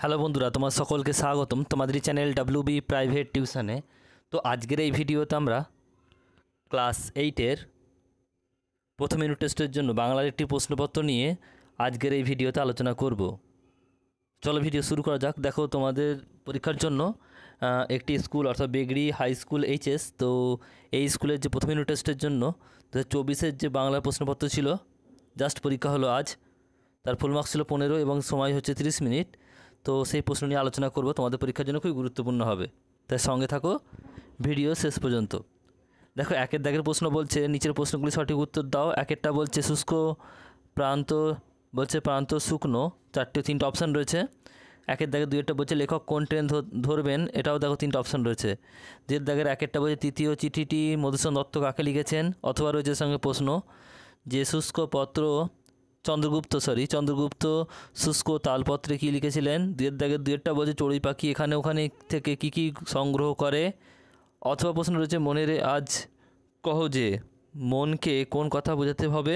hello বন্ধুরা তোমার সকলকে স্বাগতম তোমাদের চ্যানেল ডাব্লিউবি প্রাইভেট টিউশানে তো আজকের এই ভিডিওতে আমরা ক্লাস এইটের প্রথম ইউনিট টেস্টের জন্য বাংলার একটি প্রশ্নপত্র নিয়ে আজকের এই ভিডিওতে আলোচনা করব চলো ভিডিও শুরু করা যাক দেখো তোমাদের পরীক্ষার জন্য একটি স্কুল অর্থাৎ বেগড়ি হাই স্কুল এইচএস তো এই স্কুলের যে প্রথম ইউনিট টেস্টের জন্য দু চব্বিশের যে বাংলার প্রশ্নপত্র ছিল জাস্ট পরীক্ষা হলো আজ তার ফুল মার্কস ছিল পনেরো এবং সময় হচ্ছে 30 মিনিট তো সেই প্রশ্ন নিয়ে আলোচনা করব তোমাদের পরীক্ষার জন্য খুবই গুরুত্বপূর্ণ হবে তাই সঙ্গে থাকো ভিডিও শেষ পর্যন্ত দেখো একের দাগের প্রশ্ন বলছে নিচের প্রশ্নগুলি সঠিক উত্তর দাও একেরটা বলছে শুষ্ক প্রান্ত বলছে প্রান্ত শুকনো চারটে তিনটে অপশান রয়েছে একের দাগের দু একটা বলছে লেখক কোন ট্রেন ধরবেন এটাও দেখো তিনটে অপশান রয়েছে দুয়ের দাগের একেরটা বলছে তৃতীয় চিঠিটি মধুসূদন দত্ত কাকে লিখেছেন অথবা রয়েছে সঙ্গে প্রশ্ন যে শুষ্ক পত্র চন্দ্রগুপ্ত সরি চন্দ্রগুপ্ত শুষ্ক তালপত্রে কী লিখেছিলেন দুয়ের দাগের দুয়েরটা বলছে চড়ুই পাখি এখানে ওখানে থেকে কি কি সংগ্রহ করে অথবা প্রশ্ন রয়েছে মনের আজ কহ যে মনকে কোন কথা বোঝাতে হবে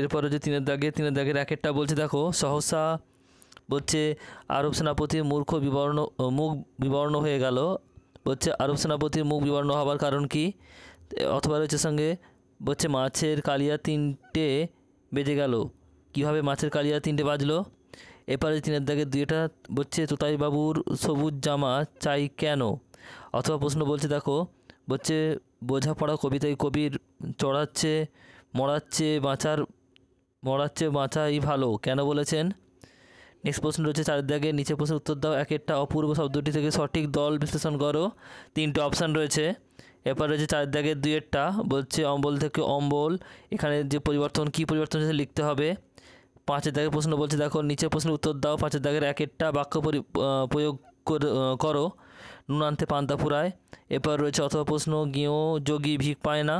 এরপর হচ্ছে তিনের দাগে তিনের দাগের একটা বলছে দেখো সহসা বলছে আরব সেনাপতির মূর্খ বিবর্ণ মুখ বিবর্ণ হয়ে গেল বলছে আরব সেনাপতির মুখ বিবর্ণ হওয়ার কারণ কি অথবা রয়েছে সঙ্গে বলছে মাছের কালিয়া তিনটে বেজে গেল কিভাবে মাছের কালিয়া তিনটে বাজলো এপারে তিনের দাগে দুইটা বলছে বাবুর সবুজ জামা চাই কেন অথবা প্রশ্ন বলছে দেখো বলছে বোঝাপড়া কবিতায় কবির চড়াচ্ছে মরাচ্ছে বাঁচার মরাচ্ছে বাঁচাই ভালো কেন বলেছেন নেক্সট প্রশ্ন রয়েছে চারের দাগে নিচে প্রশ্নের উত্তর দাও এক একটা অপূর্ব শব্দটি থেকে সঠিক দল বিশ্লেষণ করো তিনটে অপশান রয়েছে এরপর রয়েছে চার দাগের দুইয়েরটা বলছে অম্বল থেকে অম্বল এখানে যে পরিবর্তন কি পরিবর্তন সেটা লিখতে হবে পাঁচের দাগের প্রশ্ন বলছে দেখো নিচের প্রশ্নের উত্তর দাও পাঁচের দাগের এক একটা বাক্য প্রয়োগ করো নুন আনতে পান্তা ফুরায় এরপর রয়েছে অথবা প্রশ্ন গেঁয়ো যোগী ভিক পায় না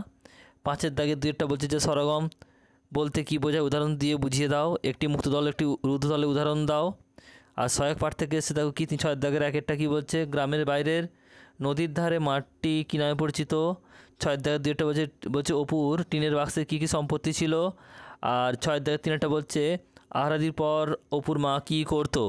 পাঁচের দাগের দুইটা বলছে যে সরগম বলতে কি বোঝায় উদাহরণ দিয়ে বুঝিয়ে দাও একটি মুক্ত দল একটি রুদ্ধ দলের উদাহরণ দাও আর সহায়ক পাঠ থেকে এসে দেখো কি তিন ছয় দাগের এক একটা কী বলছে গ্রামের বাইরের নদীর ধারে মাঠটি কী নামে পরিচিত ছয় দাগের দুটা বলছে বলছে অপুর টিনের বাক্সে কী কী সম্পত্তি ছিল আর ছয় তিন তিনটা বলছে আহারাদির পর অপুর মা কী করতো